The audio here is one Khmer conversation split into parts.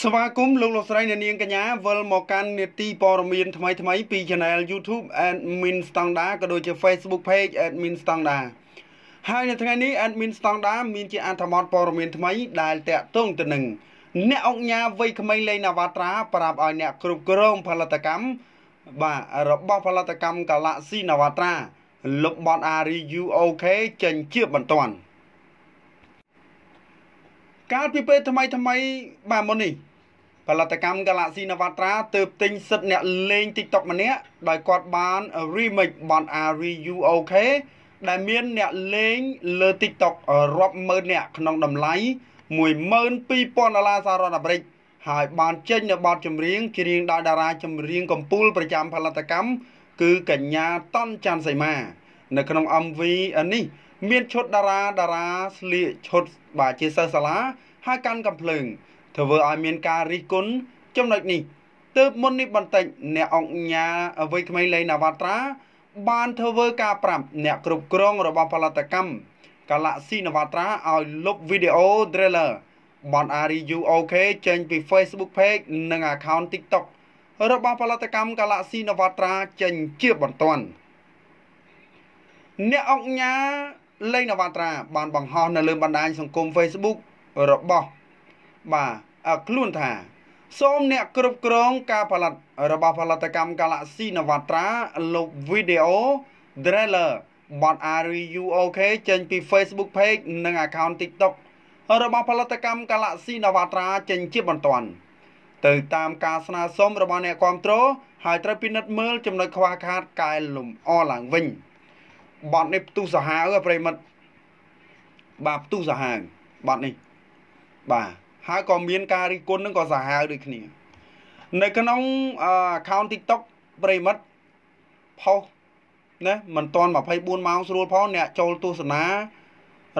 ស្វាគមន៍លោកលោកស្រីអ្នកនាងកញ្ញាវិលមកកាន់នេតិព័រមៀនថ្មីថ្មី ពី Channel YouTube Admin Standard ក៏ដូចជា Facebook Page Admin Standard ហើយនៅថ្ងៃនេះ Admin Standard មានជាអត្ថបទព័រមៀនថ្មី ដែលតាក់ទងទៅនឹង អ្នកអង្គញាវ័យក្មេងលេងនវត្រាប្រាប់ឲ្យអ្នកគ្រប់គ្រងផលិតកម្មបាទរបស់ផលិតកម្ម Galaxy នវត្រាលុបបត RUOK ចេញជាបន្ទាន់កាលពីពេលថ្មីថ្មីបាទមុននេះផលិតកម្ម Galaxy Navatra ទើបទិញសិទ្ធិអ្នកលេង TikTok ម្នាក់ដោយគាត់បាន remix បាន RUOK ដែលមានអ្នកលេងលើ TikTok រាប់ម៉ឺននាក់ក្នុងតម្លៃ12,000ដុល្លារសហរដ្ឋអាមេរិក ហើយបានចេញនៅបទចម្រៀងច្រៀងដោយតារាចម្រៀង កំពូល ប្រចាំផលិតកម្មគឺកញ្ញាតនច័ន្ទសីមា នៅក្នុង MV នេះមានឈុតតារា តារា ស្លៀកឈុតបាទជាសិស្សសាលាហើយកាន់កំភ្លើងធ្វើឲ្យមានការរិះគន់ចំណុចនេះទើបមុននេះបន្តិចអ្នកអង្គញា អ្វីក្មេងលេងនាវត្រា បានធ្វើការប្រាប់អ្នកគ្រប់គ្រងរបស់ផលិតកម្ម Galaxy Navatra ឲ្យលុបវីដេអូ trailer បាន RUOK ចេញ ពី Facebook page និង account TikTok របស់ផលិតកម្ម Galaxy Navatra ចេញជាបន្ទាន់អ្នកអង្គញាលេងនវត្រាបានបង្ហោះនៅលើបណ្ដាញសង្គម Facebook របស់បាទខ្លួនថាសូមអ្នកគ្រប់គ្រងការផលិតរបស់ផលិតកម្ម Galaxy Navatra លុបវីដេអូ trailer បត RUOK ចេញពី Facebook Page និង Account TikTok របស់ផលិតកម្ម Galaxy Navatra ចេញជាបន្ទាន់ទៅតាមការស្នើសុំរបស់អ្នកគ្រប់គ្រងហើយត្រូវពិនិត្យមើលចំណុចខ្វះខាតកែលម្អឡើងវិញ។បាត់នេះផ្ទុះសាហាវប្រិមិត្តបាទផ្ទុះសាហាវបាត់នេះ បាទហើយក៏មានការរិះគន់នឹងក៏សាហាវដូចគ្នា នៅក្នុង account TikTok ប្រិមិត្តផុសណាមិនតាន់24ម៉ោងស្រួលផងអ្នកចូលទស្សនា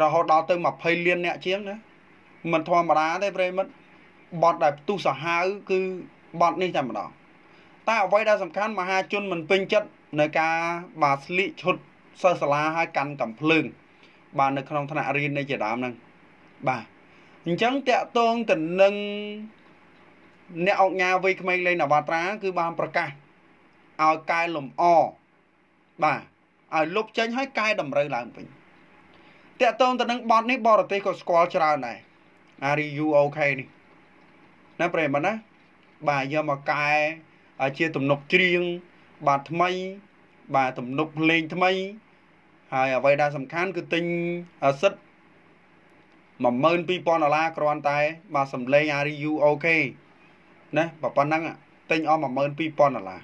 រហូតដល់ទៅ20លានអ្នកជាងណាមិនធម្មតាទេប្រិមិត្តបត់ដែលផ្ទុះសាហាវគឺបត់នេះតែម្ដងតែអ្វីដែលសំខាន់មហាជនមិនពេញចិត្តនៅការបាទស្លៀកឈុតសិស្សសាលាឲ្យកាន់កំភ្លើង បាទនៅក្នុងថ្នាក់រៀននៃជាដើមហ្នឹងបាទអញ្ចឹងតកតងទៅនឹងអ្នកអង្គការវ័យក្មេងលេងនវត្រាគឺបាន ប្រកាសឲ្យកែលម្អបាទឲ្យលុបចេញហើយកែតម្រូវឡើងវិញតកតងទៅនឹងបទនេះបរទេសក៏ស្គាល់ច្រើនដែរ Are you okay នេះណាប្រិយមិត្តណាបាទយកមកកែជាទំនុកច្រៀងបាទថ្មី បាទទំនុកភ្លេងថ្មីហើយអ្វីដែលសំខាន់គឺទិញសិទ្ធ12000ដុល្លារគ្រាន់តែ បាទសំលេង RU OK ណាបើប៉ុណ្ណឹងទិញអស់12000ដុល្លារ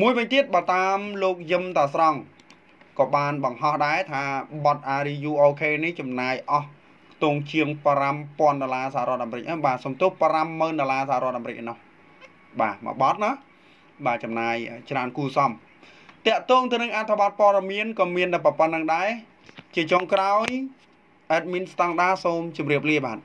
មួយវិញទៀតបើតាមលោកយឹមតាស្រង់ក៏បានបង្ហោះដែរថាបត RU OK នេះចំណាយអស់ខ្ទង់ជាង5000ដុល្លារសហរដ្ឋអាមេរិកបាទសំទោស50000ដុល្លារសហរដ្ឋអាមេរិកនោះបាទមួយបតណាបាទចំណាយច្រើនគូសំតកតងទៅនឹងអត្ថបទព័ត៌មានក៏មានតែប៉ុណ្្នឹងដែរជាចុងក្រោយ admin ស្តង់ដាសូមជម្រាបលាបាទ